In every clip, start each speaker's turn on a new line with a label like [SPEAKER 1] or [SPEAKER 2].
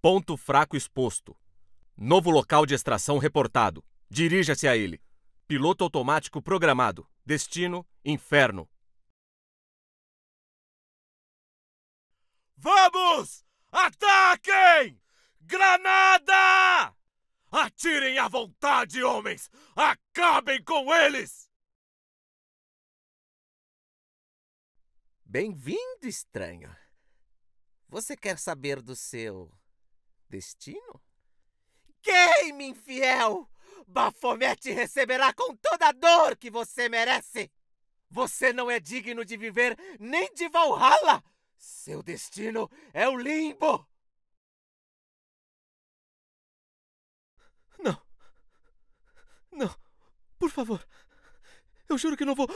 [SPEAKER 1] Ponto fraco exposto. Novo local de extração reportado. Dirija-se a ele. Piloto automático programado. Destino: Inferno.
[SPEAKER 2] Vamos! Ataquem! Granada! Atirem à vontade, homens! Acabem com eles!
[SPEAKER 1] Bem-vindo, estranho. Você quer saber do seu destino?
[SPEAKER 2] Queime, infiel! Bafomete receberá com toda a dor que você merece! Você não é digno de viver nem de Valhalla!
[SPEAKER 1] Seu destino
[SPEAKER 2] é o limbo! Não! Não! Por favor! Eu juro que não vou.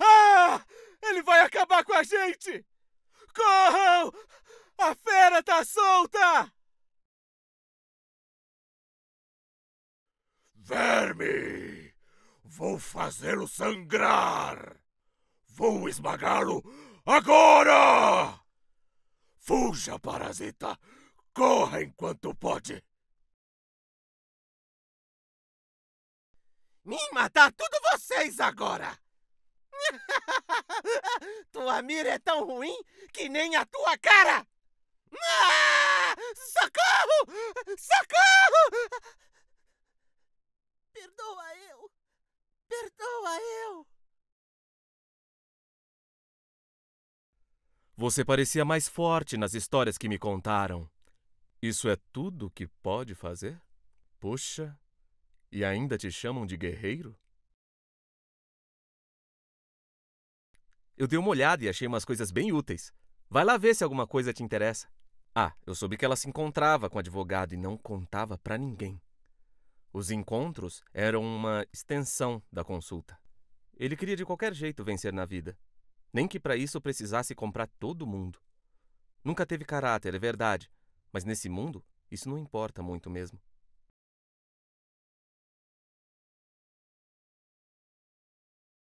[SPEAKER 2] Ah! Ele vai acabar com a gente! Corram! A fera tá solta! Verme!
[SPEAKER 1] Vou fazê-lo sangrar! Vou esmagá-lo agora! Fuja, parasita! Corra enquanto
[SPEAKER 2] pode! Me matar tudo vocês agora! tua mira é tão ruim que nem a tua cara! Ah! Socorro! Socorro!
[SPEAKER 1] Você parecia mais forte nas histórias que me contaram. Isso é tudo que pode fazer? Poxa, e ainda te chamam de guerreiro? Eu dei uma olhada e achei umas coisas bem úteis. Vai lá ver se alguma coisa te interessa. Ah, eu soube que ela se encontrava com o advogado e não contava para ninguém. Os encontros eram uma extensão da consulta. Ele queria de qualquer jeito vencer na vida. Nem que para isso precisasse comprar todo mundo. Nunca teve caráter, é verdade, mas nesse mundo isso não importa muito mesmo.